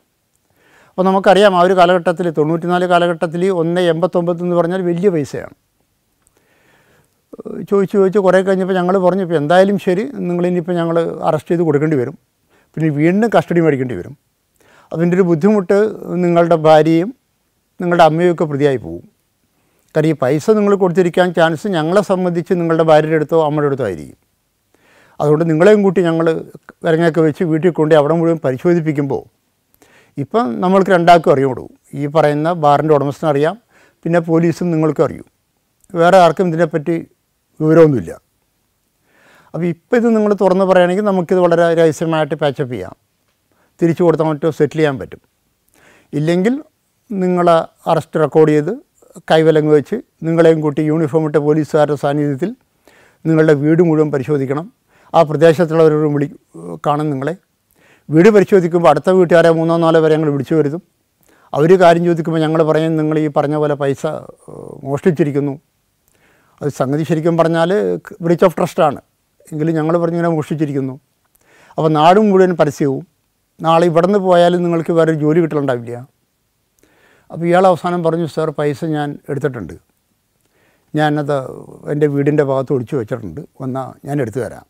അപ്പോൾ നമുക്കറിയാം ആ ഒരു കാലഘട്ടത്തിൽ തൊണ്ണൂറ്റിനാല് കാലഘട്ടത്തിൽ ഒന്ന് എൺപത്തൊമ്പത് എന്ന് പറഞ്ഞാൽ വലിയ പൈസയാണ് ചോദിച്ച് ചോദിച്ച് കുറേ കഴിഞ്ഞപ്പോൾ ഞങ്ങൾ പറഞ്ഞു ഇപ്പോൾ എന്തായാലും ശരി നിങ്ങൾ ഇനിയിപ്പോൾ ഞങ്ങൾ അറസ്റ്റ് ചെയ്ത് കൊടുക്കേണ്ടി വരും പിന്നെ വീണ്ടും കസ്റ്റഡി മേടിക്കേണ്ടി വരും അതിൻ്റെ ഒരു ബുദ്ധിമുട്ട് നിങ്ങളുടെ ഭാര്യയും നിങ്ങളുടെ അമ്മയൊക്കെ പ്രതിയായി പോകും കാരണം ഈ പൈസ നിങ്ങൾ കൊടുത്തിരിക്കാൻ ചാൻസ് ഞങ്ങളെ സംബന്ധിച്ച് നിങ്ങളുടെ ഭാര്യയുടെ അടുത്തോ അമ്മയുടെ അടുത്തോ ആയിരിക്കും അതുകൊണ്ട് നിങ്ങളെയും കൂട്ടി ഞങ്ങൾ വിറങ്ങൊക്കെ വെച്ച് വീട്ടിൽ കൊണ്ട് അവിടെ മുഴുവൻ പരിശോധിപ്പിക്കുമ്പോൾ ഇപ്പം നമ്മൾക്ക് രണ്ടാൾക്കും അറിയുള്ളൂ ഈ പറയുന്ന ബാറിൻ്റെ ഉടമസ്ഥനും അറിയാം പിന്നെ പോലീസും നിങ്ങൾക്കും അറിയും വേറെ ആർക്കും ഇതിനെപ്പറ്റി വിവരമൊന്നുമില്ല അപ്പോൾ ഇപ്പോൾ ഇത് നിങ്ങൾ തുറന്ന് പറയുകയാണെങ്കിൽ നമുക്കിത് വളരെ രഹസ്യമായിട്ട് പാച്ചപ്പ് ചെയ്യാം തിരിച്ചു കൊടുത്താൽ മറ്റോ സെറ്റിൽ ചെയ്യാൻ പറ്റും ഇല്ലെങ്കിൽ നിങ്ങളെ അറസ്റ്റ് റെക്കോർഡ് ചെയ്ത് കൈവലങ്ങ് വെച്ച് നിങ്ങളെയും കൂട്ടി യൂണിഫോം ഇട്ട പോലീസുകാരുടെ സാന്നിധ്യത്തിൽ നിങ്ങളുടെ വീട് മുഴുവൻ പരിശോധിക്കണം ആ പ്രദേശത്തുള്ളവരോട് വിളി കാണും നിങ്ങളെ വീട് പരിശോധിക്കുമ്പോൾ അടുത്ത വീട്ടുകാരെ മൂന്നോ നാലോ വരെ ഞങ്ങൾ വിളിച്ചു വരുത്തും അവർ കാര്യം ചോദിക്കുമ്പോൾ ഞങ്ങൾ പറയും നിങ്ങൾ ഈ പറഞ്ഞ പോലെ പൈസ മോഷ്ടിച്ചിരിക്കുന്നു അത് സംഗതി ശരിക്കും പറഞ്ഞാൽ ബ്രിച്ച് ഓഫ് ട്രസ്റ്റാണ് എങ്കിലും ഞങ്ങൾ പറഞ്ഞിങ്ങനെ മോഷ്ടിച്ചിരിക്കുന്നു അപ്പോൾ നാടും മുഴുവൻ പരസ്യവും നാളെ നിന്ന് പോയാലും നിങ്ങൾക്ക് വേറെ ജോലി കിട്ടലുണ്ടാവില്ല അപ്പോൾ ഇയാൾ അവസാനം പറഞ്ഞു സാർ പൈസ ഞാൻ എടുത്തിട്ടുണ്ട് ഞാനത് എൻ്റെ വീടിൻ്റെ ഭാഗത്ത് ഒളിച്ചു വെച്ചിട്ടുണ്ട് വന്നാൽ ഞാൻ എടുത്തു തരാം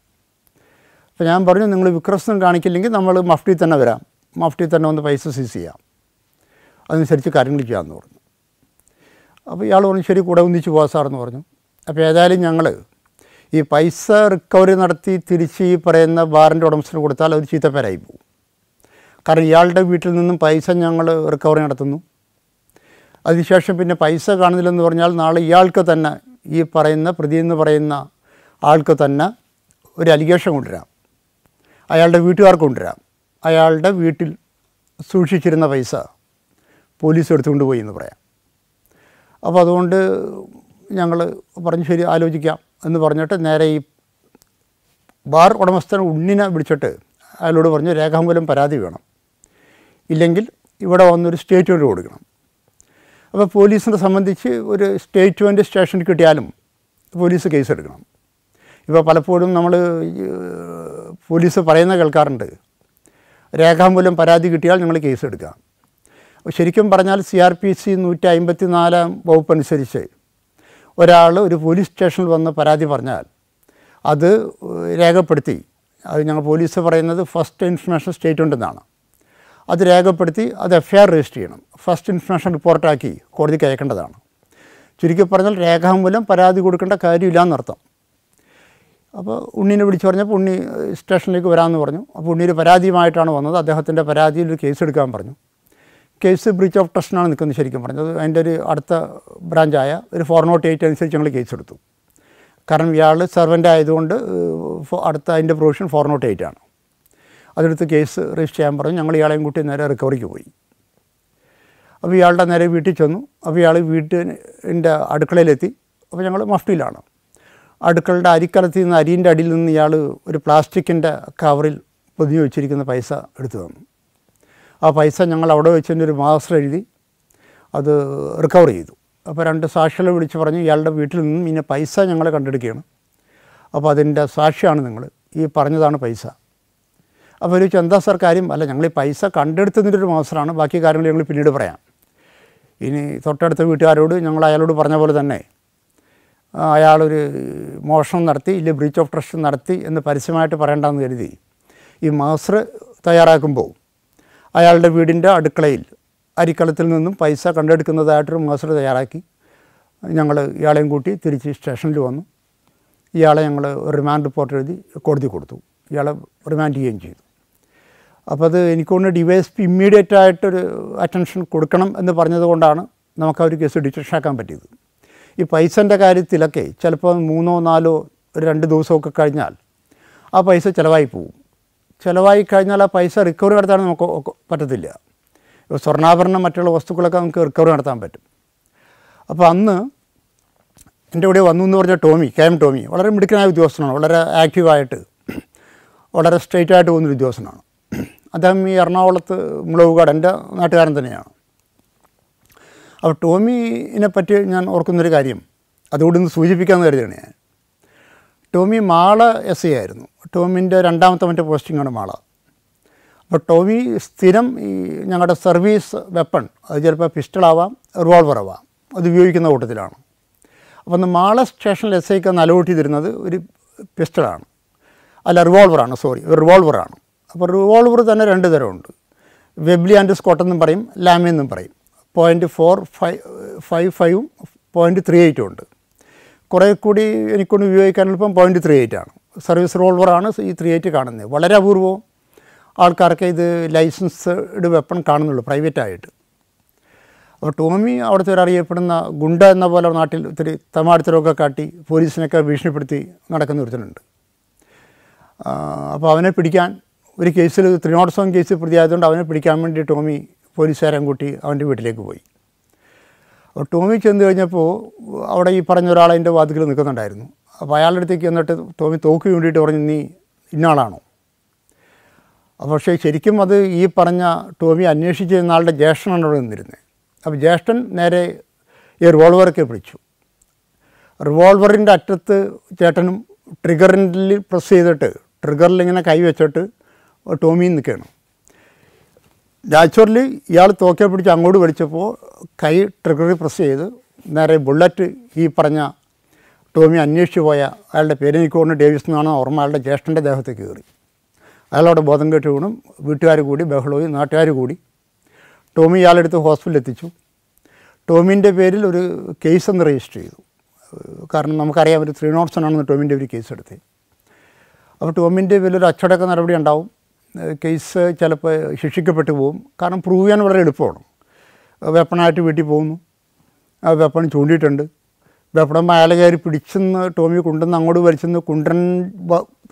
അപ്പോൾ ഞാൻ പറഞ്ഞു നിങ്ങൾ വിക്രസ്തം കാണിക്കില്ലെങ്കിൽ നമ്മൾ മഫ്റ്റി തന്നെ വരാം മഫ്റ്റി തന്നെ ഒന്ന് പൈസ സീസ് ചെയ്യാം അതനുസരിച്ച് കരങ്ങൾ ചെയ്യാമെന്ന് പറഞ്ഞു അപ്പോൾ ഇയാൾ പറഞ്ഞു ശരി കൂടെ ഒന്നിച്ച് പോകാം സാറെന്ന് പറഞ്ഞു അപ്പോൾ ഏതായാലും ഞങ്ങൾ ഈ പൈസ റിക്കവറി നടത്തി തിരിച്ച് ഈ പറയുന്ന ബാറിൻ്റെ ഉടമസ്ഥന് കൊടുത്താൽ അവർ ചീത്തപ്പേരായി പോകും കാരണം ഇയാളുടെ വീട്ടിൽ നിന്നും പൈസ ഞങ്ങൾ റിക്കവറി നടത്തുന്നു അതിനുശേഷം പിന്നെ പൈസ കാണുന്നില്ലെന്ന് പറഞ്ഞാൽ നാളെ ഇയാൾക്ക് തന്നെ ഈ പറയുന്ന പ്രതി എന്ന് പറയുന്ന ആൾക്ക് തന്നെ ഒരു അലിഗേഷൻ കൊണ്ടുവരാം അയാളുടെ വീട്ടുകാർക്ക് കൊണ്ടുവരാം അയാളുടെ വീട്ടിൽ സൂക്ഷിച്ചിരുന്ന പൈസ പോലീസ് എടുത്തുകൊണ്ട് പോയി എന്ന് പറയാം അപ്പോൾ അതുകൊണ്ട് ഞങ്ങൾ പറഞ്ഞു ശരി ആലോചിക്കാം എന്ന് പറഞ്ഞിട്ട് നേരെ ഈ ബാർ ഉടമസ്ഥൻ ഉണ്ണിനെ വിളിച്ചിട്ട് അയാളോട് പറഞ്ഞു രേഖാമൂലം പരാതി വേണം ഇല്ലെങ്കിൽ ഇവിടെ വന്നൊരു സ്റ്റേറ്റ്മെൻറ്റ് കൊടുക്കണം അപ്പോൾ പോലീസിനെ സംബന്ധിച്ച് ഒരു സ്റ്റേറ്റ്മെൻറ്റ് സ്റ്റേഷനിൽ കിട്ടിയാലും പോലീസ് കേസ് എടുക്കണം ഇപ്പോൾ പലപ്പോഴും നമ്മൾ പോലീസ് പറയുന്ന കേൾക്കാറുണ്ട് രേഖാമൂലം പരാതി കിട്ടിയാൽ ഞങ്ങൾ കേസ് അപ്പോൾ ശരിക്കും പറഞ്ഞാൽ സി ആർ പി സി നൂറ്റി അമ്പത്തി നാലാം വകുപ്പ് അനുസരിച്ച് ഒരാൾ ഒരു പോലീസ് സ്റ്റേഷനിൽ വന്ന് പരാതി പറഞ്ഞാൽ അത് രേഖപ്പെടുത്തി അത് ഞങ്ങൾ പോലീസ് പറയുന്നത് ഫസ്റ്റ് ഇൻഫർമേഷൻ സ്റ്റേറ്റ് ഉണ്ടെന്നാണ് അത് രേഖപ്പെടുത്തി അത് എഫ് ഐ ആർ രജിസ്റ്റർ ചെയ്യണം ഫസ്റ്റ് ഇൻഫർമേഷൻ റിപ്പോർട്ടാക്കി കോടതിക്ക് അയക്കേണ്ടതാണ് ചുരുക്കി പറഞ്ഞാൽ രേഖാമൂലം പരാതി കൊടുക്കേണ്ട കാര്യമില്ല എന്നർത്ഥം അപ്പോൾ ഉണ്ണീനെ വിളിച്ചു പറഞ്ഞപ്പോൾ ഉണ്ണി സ്റ്റേഷനിലേക്ക് വരാമെന്ന് പറഞ്ഞു അപ്പോൾ ഉണ്ണി ഒരു പരാതിയുമായിട്ടാണ് വന്നത് അദ്ദേഹത്തിൻ്റെ പരാതിയിൽ ഒരു കേസ് എടുക്കാൻ പറഞ്ഞു കേസ് ബ്രിച്ച് ഓഫ് ട്രസ്റ്റിനാണ് നിൽക്കുന്നത് ശരിക്കും പറഞ്ഞത് അതിൻ്റെ ഒരു അടുത്ത ബ്രാഞ്ചായ ഒരു ഫോർ നോട്ട് എയ്റ്റ് അനുസരിച്ച് ഞങ്ങൾ കേസ് എടുത്തു കാരണം ഇയാൾ സെർവൻ്റ് ആയതുകൊണ്ട് അടുത്ത അതിൻ്റെ പ്രൊവിഷൻ ഫോർ നോട്ട് എയ്റ്റ് ആണ് അതെടുത്ത് കേസ് രജിസ്റ്റർ ചെയ്യാൻ പറഞ്ഞു ഞങ്ങൾ ഇയാളെയും കൂട്ടി നേരെ റിക്കവറിക്ക് പോയി അപ്പോൾ ഇയാളുടെ നേരെ വീട്ടിൽ ചെന്നു അപ്പോൾ ഇയാൾ വീട്ടിൻ്റെ അടുക്കളയിലെത്തി അപ്പോൾ ഞങ്ങൾ മഫ്റ്റിയിലാണ് അടുക്കളുടെ അരിക്കലത്തിൽ നിന്ന് അരിൻ്റെ അടിയിൽ നിന്ന് ഇയാൾ ഒരു പ്ലാസ്റ്റിക്കിൻ്റെ കവറിൽ പൊതിഞ്ഞു വെച്ചിരിക്കുന്ന പൈസ എടുത്തു തന്നു ആ പൈസ ഞങ്ങൾ അവിടെ വെച്ചതിൻ്റെ ഒരു മാസം എഴുതി അത് റിക്കവർ ചെയ്തു അപ്പോൾ രണ്ട് സാക്ഷികളെ വിളിച്ച് പറഞ്ഞു ഇയാളുടെ വീട്ടിൽ നിന്നും ഇന്ന പൈസ ഞങ്ങൾ കണ്ടെടുക്കുകയാണ് അപ്പോൾ അതിൻ്റെ സാക്ഷിയാണ് നിങ്ങൾ ഈ പറഞ്ഞതാണ് പൈസ അപ്പോൾ ഒരു എന്താ സാർ കാര്യം അല്ല ഞങ്ങൾ ഈ പൈസ കണ്ടെടുത്തതിൻ്റെ ഒരു മാസമാണ് ബാക്കി കാര്യങ്ങൾ ഞങ്ങൾ പിന്നീട് പറയാം ഇനി തൊട്ടടുത്ത വീട്ടുകാരോട് ഞങ്ങൾ അയാളോട് പറഞ്ഞ പോലെ തന്നെ അയാളൊരു മോഷണം നടത്തി ഇല്ല ബ്രീച്ച് ഓഫ് ട്രസ്റ്റ് നടത്തി എന്ന് പരസ്യമായിട്ട് പറയണ്ടെന്ന് കരുതി ഈ മാസ്റ്റർ തയ്യാറാക്കുമ്പോൾ അയാളുടെ വീടിൻ്റെ അടുക്കളയിൽ അരിക്കളത്തിൽ നിന്നും പൈസ കണ്ടെടുക്കുന്നതായിട്ടൊരു മാസ്റ്റർ തയ്യാറാക്കി ഞങ്ങൾ ഇയാളെയും കൂട്ടി തിരിച്ച് സ്റ്റേഷനിൽ വന്നു ഇയാളെ ഞങ്ങൾ റിമാൻഡ് റിപ്പോർട്ട് എഴുതി കോടതി കൊടുത്തു ഇയാളെ റിമാൻഡ് ചെയ്യുകയും ചെയ്തു അപ്പോൾ അത് എനിക്കൊന്ന് ഡിവൈഎസ്പി ഇമ്മീഡിയറ്റ് ആയിട്ടൊരു അറ്റൻഷൻ കൊടുക്കണം എന്ന് പറഞ്ഞതുകൊണ്ടാണ് നമുക്ക് ആ ഒരു കേസ് ഡിറ്റക്ഷൻ ആക്കാൻ പറ്റിയത് ഈ പൈസൻ്റെ കാര്യത്തിലൊക്കെ ചിലപ്പോൾ മൂന്നോ നാലോ ഒരു രണ്ട് ദിവസമൊക്കെ കഴിഞ്ഞാൽ ആ പൈസ ചിലവായി പോവും ചിലവായി കഴിഞ്ഞാൽ ആ പൈസ റിക്കവറി നടത്താൻ നമുക്ക് പറ്റത്തില്ല സ്വർണ്ണാഭരണം മറ്റുള്ള വസ്തുക്കളൊക്കെ നമുക്ക് റിക്കവറി നടത്താൻ പറ്റും അപ്പോൾ അന്ന് എൻ്റെ കൂടെ വന്നു എന്ന് പറഞ്ഞ ടോമി കെ എം ടോമി വളരെ മിടുക്കനായ ഉദ്യോഗസ്ഥനാണ് വളരെ ആക്റ്റീവായിട്ട് വളരെ സ്ട്രെയിറ്റായിട്ട് ആയിട്ട് പോകുന്നൊരു ഉദ്യോഗസ്ഥനാണ് അദ്ദേഹം ഈ എറണാകുളത്ത് മുളവുകാട് എൻ്റെ നാട്ടുകാരൻ തന്നെയാണ് അപ്പോൾ ടോമിനെ പറ്റി ഞാൻ ഓർക്കുന്നൊരു കാര്യം അതുകൂടി ഒന്ന് സൂചിപ്പിക്കാമെന്ന് കരുതുകയാണ് ഞാൻ ടോമി മാള എസ് എ ആയിരുന്നു ടോമിൻ്റെ രണ്ടാമത്തെ മറ്റേ പോസ്റ്റിങ്ങാണ് മാള അപ്പോൾ ടോമി സ്ഥിരം ഈ ഞങ്ങളുടെ സർവീസ് വെപ്പൺ അത് ചിലപ്പോൾ പിസ്റ്റളാവാം റിവോൾവർ ആവാം അത് ഉപയോഗിക്കുന്ന കൂട്ടത്തിലാണ് അപ്പോൾ അന്ന് മാള സ്റ്റേഷനിൽ എസ് ഐക്ക് അന്ന് അലോട്ട് ചെയ്തിരുന്നത് ഒരു പിസ്റ്റളാണ് അല്ല റിവോൾവറാണ് സോറി ഒരു റിവോൾവറാണ് അപ്പോൾ റിവോൾവർ തന്നെ രണ്ട് തരമുണ്ട് വെബ്ലി ആൻഡ് സ്കോട്ടെന്നും പറയും ലാമി എന്നും പറയും പോയിൻറ്റ് ഫോർ ഫൈവ് ഫൈവ് ഫൈവും പോയിൻറ്റ് ത്രീ എയ്റ്റും ഉണ്ട് കുറേ കൂടി എനിക്കൊന്ന് ഉപയോഗിക്കാൻ എളുപ്പം പോയിൻറ്റ് ത്രീ എയ്റ്റ് ആണ് സർവീസ് റോൾവറാണ് ഈ ത്രീ എയ്റ്റ് കാണുന്നത് വളരെ അപൂർവം ആൾക്കാർക്ക് ഇത് ലൈസൻസ്ഡ് വെപ്പൺ കാണുന്നുള്ളൂ പ്രൈവറ്റായിട്ട് അപ്പോൾ ടോമി അവിടുത്തെ ഒരു അറിയപ്പെടുന്ന ഗുണ്ട എന്ന പോലെ നാട്ടിൽ ഒത്തിരി തമാടത്തിലൊക്കെ കാട്ടി പോലീസിനൊക്കെ ഭീഷണിപ്പെടുത്തി നടക്കുന്ന ഒരുത്തനുണ്ട് അപ്പോൾ അവനെ പിടിക്കാൻ ഒരു കേസിൽ ത്രിനോട്സോം കേസ് പ്രതിയായതുകൊണ്ട് അവനെ പിടിക്കാൻ വേണ്ടി ടോമി പോലീസുകാരൻ കൂട്ടി അവൻ്റെ വീട്ടിലേക്ക് പോയി അപ്പോൾ ടോമി ചെന്ന് കഴിഞ്ഞപ്പോൾ അവിടെ ഈ പറഞ്ഞ ഒരാൾ അതിൻ്റെ വാതിക്കൽ നിൽക്കുന്നുണ്ടായിരുന്നു അപ്പോൾ അയാളുടെ അടുത്തേക്ക് എന്നിട്ട് ടോമി തോക്ക് വേണ്ടിയിട്ട് പറഞ്ഞു നീ ഇന്നാളാണോ പക്ഷേ ശരിക്കും അത് ഈ പറഞ്ഞ ടോമി അന്വേഷിച്ചിരുന്ന ആളുടെ ജ്യേഷ്ഠനാണ് അവിടെ നിന്നിരുന്നത് അപ്പോൾ ജ്യേഷ്ഠൻ നേരെ ഈ റിവോൾവറൊക്കെ പിടിച്ചു റിവോൾവറിൻ്റെ അറ്റത്ത് ചേട്ടനും ട്രിഗറിൽ പ്രസ് ചെയ്തിട്ട് ട്രിഗറിൽ ഇങ്ങനെ കൈവച്ചിട്ട് ടോമിയും നിൽക്കണം നാച്ചുറലി ഇയാൾ തോക്കെ പിടിച്ച് അങ്ങോട്ട് വലിച്ചപ്പോൾ കൈ ട്രിഗറി പ്രസ് ചെയ്ത് നേരെ ബുള്ളറ്റ് ഈ പറഞ്ഞ ടോമി അന്വേഷിച്ചു പോയ അയാളുടെ പേര് നീക്കുകൊണ്ട് ഡേവിസ് എന്നാണ് ഓർമ്മ അയാളുടെ ജ്യേഷ്ഠൻ്റെ ദേഹത്ത് കയറി അയാളവിടെ ബോധം കെട്ട് വീണും വീട്ടുകാർ കൂടി ബഹളവും നാട്ടുകാർ കൂടി ടോമി ഇയാളെടുത്ത് ഹോസ്പിറ്റലിൽ എത്തിച്ചു ടോമിൻ്റെ പേരിൽ ഒരു കേസ് ഒന്ന് രജിസ്റ്റർ ചെയ്തു കാരണം നമുക്കറിയാം ഒരു ത്രീ നോട്ട്സൺ ആണെന്ന് ടോമിൻ്റെ ഒരു കേസ് എടുത്തത് അപ്പോൾ ടോമിൻ്റെ പേരിൽ ഒരു അച്ചടക്ക നടപടി ഉണ്ടാവും കേസ് ചിലപ്പോൾ ശിക്ഷിക്കപ്പെട്ടു പോകും കാരണം പ്രൂവ് ചെയ്യാൻ വളരെ എളുപ്പമാണ് വെപ്പണായിട്ട് വീട്ടിൽ പോകുന്നു ആ വെപ്പൺ ചൂണ്ടിയിട്ടുണ്ട് വെപ്പണം കയറി പിടിച്ചെന്ന് ടോമി കൊണ്ടുവന്ന് അങ്ങോട്ട് വലിച്ചെന്ന് കുണ്ടൻ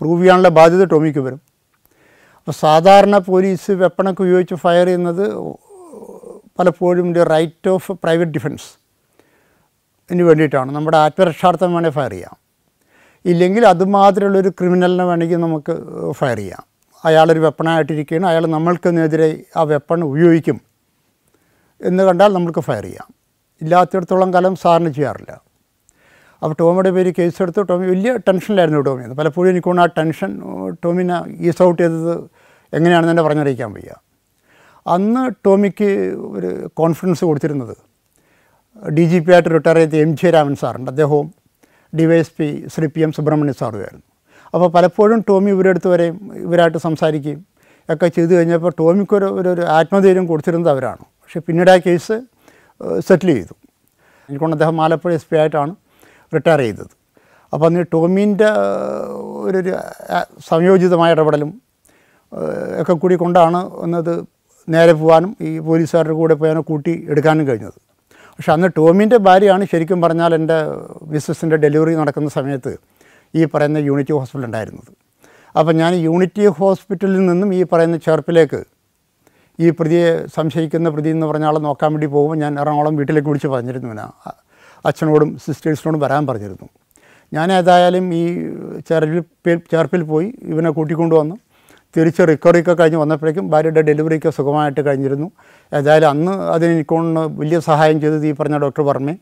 പ്രൂവ് ചെയ്യാനുള്ള ബാധ്യത ടോമിക്ക് വരും അപ്പോൾ സാധാരണ പോലീസ് വെപ്പണൊക്കെ ഉപയോഗിച്ച് ഫയർ ചെയ്യുന്നത് പലപ്പോഴും ഒരു റൈറ്റ് ഓഫ് പ്രൈവറ്റ് ഡിഫൻസ് ഇതിന് വേണ്ടിയിട്ടാണ് നമ്മുടെ ആത്മരക്ഷാർത്ഥം വേണേൽ ഫയർ ചെയ്യാം ഇല്ലെങ്കിൽ അതുമാതിരിയുള്ളൊരു ക്രിമിനലിനെ വേണമെങ്കിൽ നമുക്ക് ഫയർ ചെയ്യാം അയാളൊരു വെപ്പണായിട്ടിരിക്കുകയാണ് അയാൾ നമ്മൾക്കെതിരെ ആ വെപ്പൺ ഉപയോഗിക്കും എന്ന് കണ്ടാൽ നമ്മൾക്ക് ഫയർ ചെയ്യാം ഇല്ലാത്തിടത്തോളം കാലം സാറിന് ചെയ്യാറില്ല അപ്പോൾ ടോമിയുടെ പേര് കേസെടുത്ത് ടോമി വലിയ ടെൻഷനിലായിരുന്നു ടോമി പലപ്പോഴും എനിക്കൊന്ന് ആ ടെൻഷൻ ടോമിനെ ഈസ് ഔട്ട് ചെയ്തത് എങ്ങനെയാണെന്ന് തന്നെ പറഞ്ഞറിയിക്കാൻ വയ്യ അന്ന് ടോമിക്ക് ഒരു കോൺഫിഡൻസ് കൊടുത്തിരുന്നത് ഡി ജി പി ആയിട്ട് റിട്ടയർ ചെയ്ത എം ജി രാമൻ സാറുണ്ട് അദ്ദേഹവും D Y S P Shri P M Subramanya സാറുമായിരുന്നു അപ്പോൾ പലപ്പോഴും ടോമി ഇവരെടുത്ത് വരെയും ഇവരായിട്ട് സംസാരിക്കുകയും ഒക്കെ ചെയ്തു കഴിഞ്ഞപ്പോൾ ടോമിക്ക് ഒരു ഒരു ആത്മധൈര്യം കൊടുത്തിരുന്നത് അവരാണ് പക്ഷേ പിന്നീട് ആ കേസ് സെറ്റിൽ ചെയ്തു എനിക്കൊണ്ട് അദ്ദേഹം ആലപ്പുഴ എസ് പി ആയിട്ടാണ് റിട്ടയർ ചെയ്തത് അപ്പോൾ അന്ന് ടോമീൻ്റെ ഒരു സംയോജിതമായ ഇടപെടലും ഒക്കെ കൂടി കൊണ്ടാണ് ഒന്നത് നേരെ പോകാനും ഈ പോലീസുകാരുടെ കൂടെ പോയാൽ കൂട്ടി എടുക്കാനും കഴിഞ്ഞത് പക്ഷേ അന്ന് ടോമിൻ്റെ ഭാര്യയാണ് ശരിക്കും പറഞ്ഞാൽ എൻ്റെ മിസ്സസിൻ്റെ ഡെലിവറി നടക്കുന്ന സമയത്ത് ഈ പറയുന്ന യൂണിറ്റി ഹോസ്പിറ്റൽ ഉണ്ടായിരുന്നത് അപ്പോൾ ഞാൻ യൂണിറ്റി ഹോസ്പിറ്റലിൽ നിന്നും ഈ പറയുന്ന ചേർപ്പിലേക്ക് ഈ പ്രതിയെ സംശയിക്കുന്ന പ്രതി എന്ന് പറഞ്ഞ ആളെ നോക്കാൻ വേണ്ടി പോകുമ്പോൾ ഞാൻ എറണാകുളം വീട്ടിലേക്ക് വിളിച്ച് പറഞ്ഞിരുന്നു ഞാൻ അച്ഛനോടും സിസ്റ്റേഴ്സിനോടും വരാൻ പറഞ്ഞിരുന്നു ഞാൻ ഏതായാലും ഈ ചേർപ്പിൽ ചേർപ്പിൽ പോയി ഇവനെ വന്നു തിരിച്ച് റിക്കവറിയൊക്കെ കഴിഞ്ഞ് വന്നപ്പോഴേക്കും ഭാര്യയുടെ ഡെലിവറിയൊക്കെ സുഖമായിട്ട് കഴിഞ്ഞിരുന്നു ഏതായാലും അന്ന് അതിന് എനിക്കൊണ്ട് വലിയ സഹായം ചെയ്തത് ഈ പറഞ്ഞ ഡോക്ടർ വർമ്മയും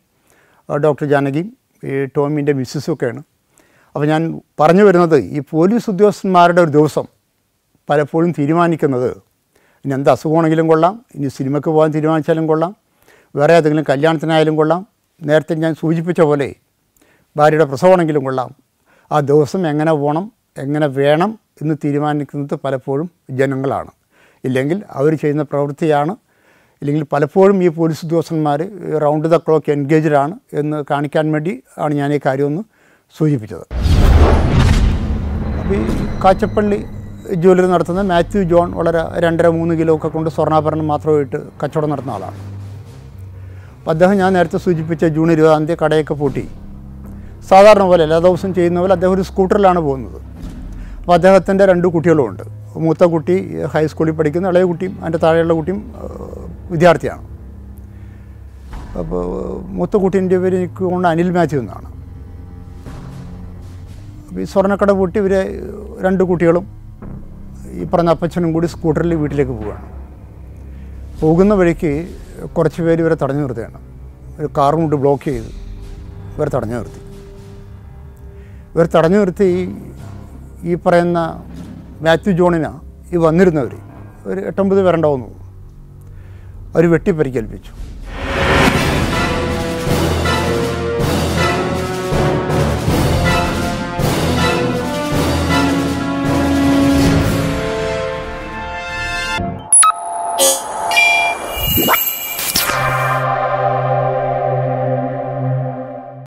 ഡോക്ടർ ജാനകിയും ഈ ടോമിൻ്റെ മിസ്സസും ഒക്കെയാണ് അപ്പോൾ ഞാൻ പറഞ്ഞു വരുന്നത് ഈ പോലീസ് ഉദ്യോഗസ്ഥന്മാരുടെ ഒരു ദിവസം പലപ്പോഴും തീരുമാനിക്കുന്നത് ഇനി എന്ത് അസുഖമാണെങ്കിലും കൊള്ളാം ഇനി സിനിമയ്ക്ക് പോകാൻ തീരുമാനിച്ചാലും കൊള്ളാം വേറെ ഏതെങ്കിലും കല്യാണത്തിനായാലും കൊള്ളാം നേരത്തെ ഞാൻ സൂചിപ്പിച്ച പോലെ ഭാര്യയുടെ പ്രസവമാണെങ്കിലും കൊള്ളാം ആ ദിവസം എങ്ങനെ പോകണം എങ്ങനെ വേണം എന്ന് തീരുമാനിക്കുന്നത് പലപ്പോഴും ജനങ്ങളാണ് ഇല്ലെങ്കിൽ അവർ ചെയ്യുന്ന പ്രവൃത്തിയാണ് ഇല്ലെങ്കിൽ പലപ്പോഴും ഈ പോലീസ് ഉദ്യോഗസ്ഥന്മാർ റൗണ്ട് ദ ക്ലോക്ക് എൻഗേജ്ഡ് ആണ് എന്ന് കാണിക്കാൻ വേണ്ടി ആണ് ഞാൻ ഈ കാര്യമൊന്ന് സൂചിപ്പിച്ചത് അപ്പോൾ ഈ കാച്ചപ്പള്ളി ജ്വല്ലറി നടത്തുന്ന മാത്യു ജോൺ വളരെ രണ്ടര മൂന്ന് കിലോ ഒക്കെ കൊണ്ട് സ്വർണ്ണാഭരണം മാത്രമായിട്ട് കച്ചവടം നടത്തുന്ന ആളാണ് അപ്പോൾ അദ്ദേഹം ഞാൻ നേരത്തെ സൂചിപ്പിച്ച ജൂൺ ഇരുപതാം തീയതി കടയൊക്കെ പൂട്ടി സാധാരണ പോലെ എല്ലാ ദിവസവും ചെയ്യുന്ന പോലെ അദ്ദേഹം ഒരു സ്കൂട്ടറിലാണ് പോകുന്നത് അപ്പോൾ അദ്ദേഹത്തിൻ്റെ രണ്ട് കുട്ടികളുമുണ്ട് മൂത്ത കുട്ടി ഹൈസ്കൂളിൽ പഠിക്കുന്ന ഇളയ കുട്ടിയും അതിൻ്റെ താഴെയുള്ള കുട്ടിയും വിദ്യാർത്ഥിയാണ് അപ്പോൾ മൂത്ത കുട്ടീൻ്റെ പേര് എനിക്ക് കൊണ്ട് അനിൽ മാത്യു എന്നാണ് ഈ സ്വർണ്ണക്കട പൂട്ടി ഇവരെ രണ്ട് കുട്ടികളും ഈ പറഞ്ഞ അപ്പച്ചനും കൂടി സ്കൂട്ടറിൽ വീട്ടിലേക്ക് പോവുകയാണ് പോകുന്ന വഴിക്ക് കുറച്ച് പേര് ഇവരെ തടഞ്ഞു നിർത്തുകയാണ് ഒരു കാറും കൊണ്ട് ബ്ലോക്ക് ചെയ്ത് ഇവർ തടഞ്ഞു നിർത്തി ഇവർ തടഞ്ഞു നിർത്തി ഈ പറയുന്ന മാത്യു ജോണിനാണ് ഈ വന്നിരുന്നവർ ഒരു എട്ടൊമ്പത് പേരുണ്ടാവുന്നു അവർ വെട്ടിപ്പരിക്കേൽപ്പിച്ചു